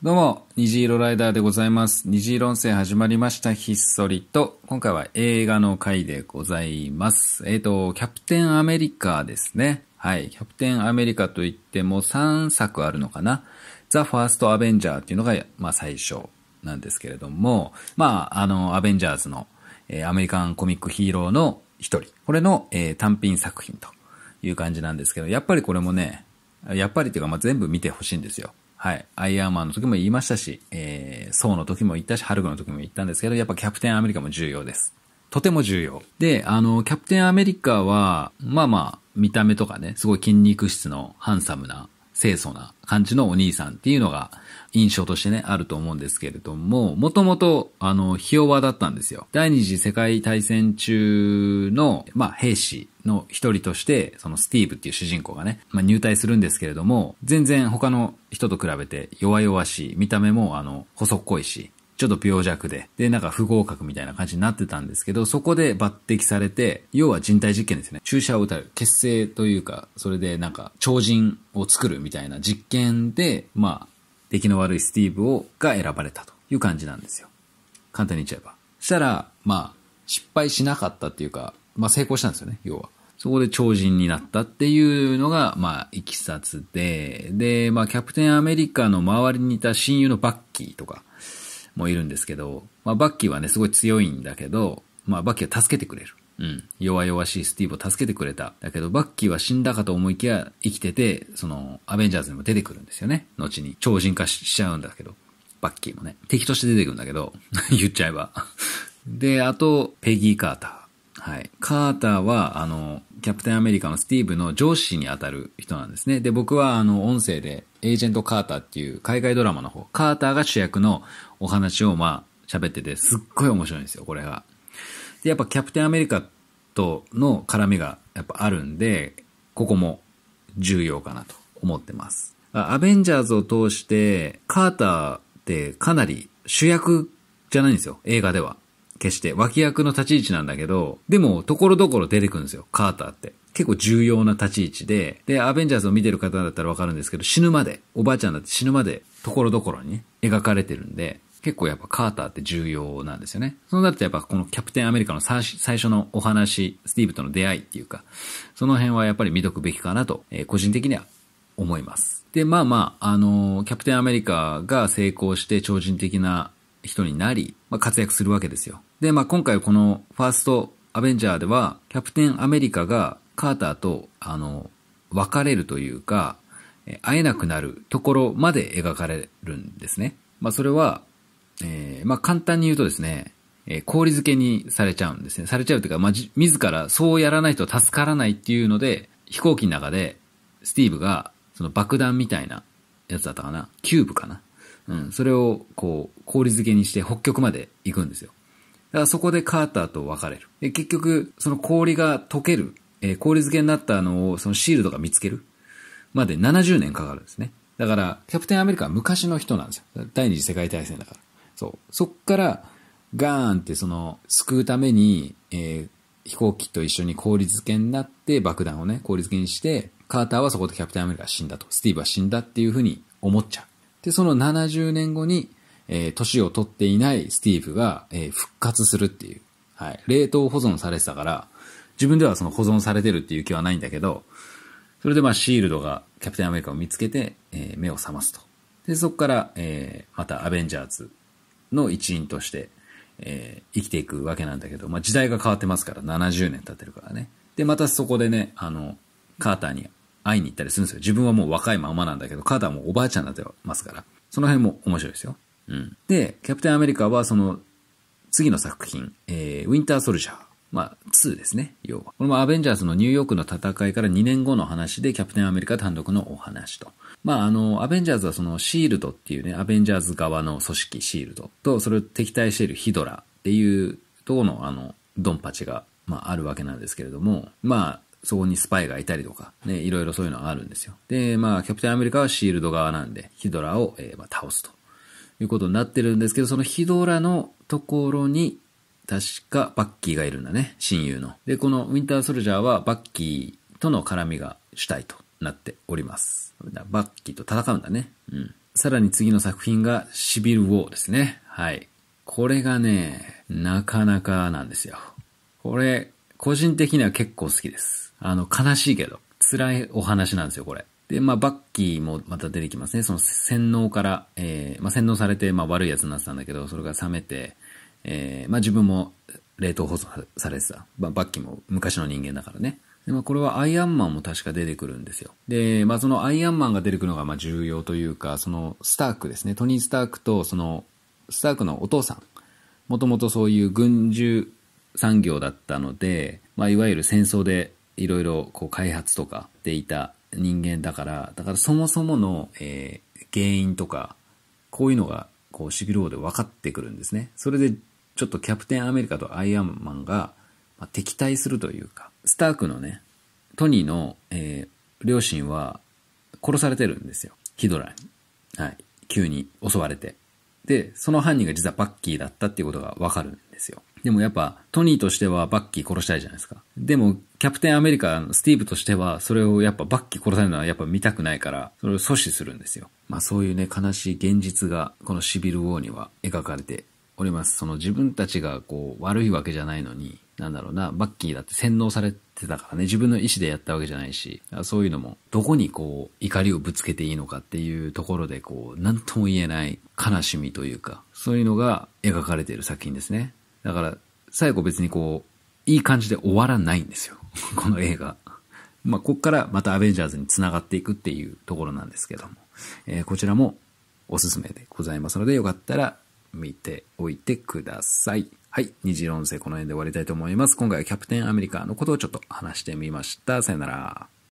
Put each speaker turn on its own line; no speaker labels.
どうも、虹色ライダーでございます。虹色音声始まりました。ひっそりと、今回は映画の回でございます。えっ、ー、と、キャプテンアメリカですね。はい、キャプテンアメリカといっても3作あるのかな。ザ・ファースト・アベンジャーっていうのが、まあ最初なんですけれども、まあ、あの、アベンジャーズの、えー、アメリカンコミックヒーローの一人。これの、えー、単品作品という感じなんですけど、やっぱりこれもね、やっぱりっていうか、まあ全部見てほしいんですよ。はい。アイアンマンの時も言いましたし、えー、ソーの時も言ったし、ハルクの時も言ったんですけど、やっぱキャプテンアメリカも重要です。とても重要。で、あの、キャプテンアメリカは、まあまあ、見た目とかね、すごい筋肉質のハンサムな清楚な感じのお兄さんっていうのが印象としてね、あると思うんですけれども、もともと、あの、ひ弱だったんですよ。第二次世界大戦中の、まあ、兵士の一人として、そのスティーブっていう主人公がね、まあ、入隊するんですけれども、全然他の人と比べて弱々しい、見た目もあの、細っこいし、ちょっと病弱で、で、なんか不合格みたいな感じになってたんですけど、そこで抜擢されて、要は人体実験ですね。注射を打たれる。血清というか、それでなんか超人を作るみたいな実験で、まあ、出来の悪いスティーブを、が選ばれたという感じなんですよ。簡単に言っちゃえば。したら、まあ、失敗しなかったっていうか、まあ成功したんですよね、要は。そこで超人になったっていうのが、まあ、いきさつで、で、まあ、キャプテンアメリカの周りにいた親友のバッキーとか、もいるんですけど、まあ、バッキーはね、すごい強いんだけど、まあ、バッキーは助けてくれる。うん。弱々しいスティーブを助けてくれた。だけど、バッキーは死んだかと思いきや、生きてて、その、アベンジャーズにも出てくるんですよね。後に。超人化しちゃうんだけど。バッキーもね。敵として出てくるんだけど、言っちゃえば。で、あと、ペギー・カーター。はい。カーターは、あの、キャプテンアメリカのスティーブの上司に当たる人なんですね。で、僕は、あの、音声で、エージェント・カーターっていう海外ドラマの方、カーターが主役のお話を、まあ、喋ってて、すっごい面白いんですよ、これが。で、やっぱキャプテンアメリカとの絡みが、やっぱあるんで、ここも重要かなと思ってます。アベンジャーズを通して、カーターってかなり主役じゃないんですよ、映画では。決して脇役の立ち位置なんだけど、でも、ところどころ出てくるんですよ、カーターって。結構重要な立ち位置で、で、アベンジャーズを見てる方だったらわかるんですけど、死ぬまで、おばあちゃんだって死ぬまで、ところどころにね、描かれてるんで、結構やっぱカーターって重要なんですよね。そうなるとやっぱこのキャプテンアメリカの最初のお話、スティーブとの出会いっていうか、その辺はやっぱり見とくべきかなと、えー、個人的には思います。で、まあまあ、あのー、キャプテンアメリカが成功して超人的な人になり、まあ、活躍するわけですよ。で、まあ、今回このファーストアベンジャーでは、キャプテンアメリカがカーターと、あの、別れるというか、会えなくなるところまで描かれるんですね。まあ、それは、えー、まあ、簡単に言うとですね、え氷漬けにされちゃうんですね。されちゃうというか、まあ、自らそうやらないと助からないっていうので、飛行機の中で、スティーブが、その爆弾みたいなやつだったかなキューブかなうん、それをこう、氷漬けにして北極まで行くんですよ。だからそこでカーターと別れる。で、結局、その氷が溶ける、えー、氷漬けになったのを、そのシールドが見つけるまで70年かかるんですね。だから、キャプテンアメリカは昔の人なんですよ。第二次世界大戦だから。そう。そっから、ガーンってその、救うために、えー、飛行機と一緒に氷漬けになって爆弾をね、氷漬けにして、カーターはそこでキャプテンアメリカが死んだと、スティーブは死んだっていうふうに思っちゃう。で、その70年後に、えー、年を取っていないスティーブが、えー、復活するっていう。はい。冷凍保存されてたから、自分ではその保存されてるっていう気はないんだけど、それでまあシールドがキャプテンアメリカを見つけて、えー、目を覚ますと。で、そこから、えー、またアベンジャーズの一員として、えー、生きていくわけなんだけど、まあ時代が変わってますから、70年経ってるからね。で、またそこでね、あの、カーターに会いに行ったりするんですよ。自分はもう若いままなんだけど、カーターはもうおばあちゃんになってますから。その辺も面白いですよ。うん。で、キャプテンアメリカはその、次の作品、えー、ウィンターソルジャー。まあ、2ですね、要は。これもアベンジャーズのニューヨークの戦いから2年後の話で、キャプテンアメリカ単独のお話と。まあ、あの、アベンジャーズはそのシールドっていうね、アベンジャーズ側の組織シールドと、それを敵対しているヒドラっていうとこの、あの、ドンパチが、まあ、あるわけなんですけれども、まあ、そこにスパイがいたりとか、ね、いろいろそういうのがあるんですよ。で、まあ、キャプテンアメリカはシールド側なんで、ヒドラを、えー、まあ、倒すということになってるんですけど、そのヒドラのところに、確かバッキーがいるんだね、親友の。で、このウィンターソルジャーはバッキーとの絡みが主体となっております。バッキーと戦うんだね。うん。さらに次の作品がシビル・ウォーですね。はい。これがね、なかなかなんですよ。これ、個人的には結構好きです。あの、悲しいけど、辛いお話なんですよ、これ。で、まあ、バッキーもまた出てきますね。その洗脳から、えー、まあ、洗脳されて、まあ、悪い奴になってたんだけど、それが冷めて、えー、まあ、自分も冷凍保存されてた。まあ、バッキーも昔の人間だからね。で、まあ、これはアイアンマンも確か出てくるんですよ。で、まあ、そのアイアンマンが出てくるのが、ま重要というか、その、スタークですね。トニー・スタークと、その、スタークのお父さん。もともとそういう軍需産業だったので、まあ、いわゆる戦争でいろいろこう開発とかでいた人間だから、だからそもそもの、えー、原因とか、こういうのがこうシビル王で分かってくるんですね。それでちょっとキャプテンアメリカとアイアンマンが、まあ、敵対するというか、スタークのね、トニーの、えー、両親は殺されてるんですよ。ヒドラに。はい。急に襲われて。で、その犯人が実はバッキーだったっていうことがわかるんですよ。でもやっぱ、トニーとしてはバッキー殺したいじゃないですか。でも、キャプテンアメリカのスティーブとしては、それをやっぱバッキー殺されるのはやっぱ見たくないから、それを阻止するんですよ。まあそういうね、悲しい現実が、このシビル・ウォーには描かれております。その自分たちがこう、悪いわけじゃないのに、なんだろうな、バッキーだって洗脳されてたからね、自分の意思でやったわけじゃないし、そういうのも、どこにこう、怒りをぶつけていいのかっていうところで、こう、なんとも言えない悲しみというか、そういうのが描かれている作品ですね。だから、最後別にこう、いい感じで終わらないんですよ。この映画。まあ、こっからまたアベンジャーズに繋がっていくっていうところなんですけども、えー、こちらもおすすめでございますので、よかったら見ておいてください。はい。二次論世この辺で終わりたいと思います。今回はキャプテンアメリカのことをちょっと話してみました。さよなら。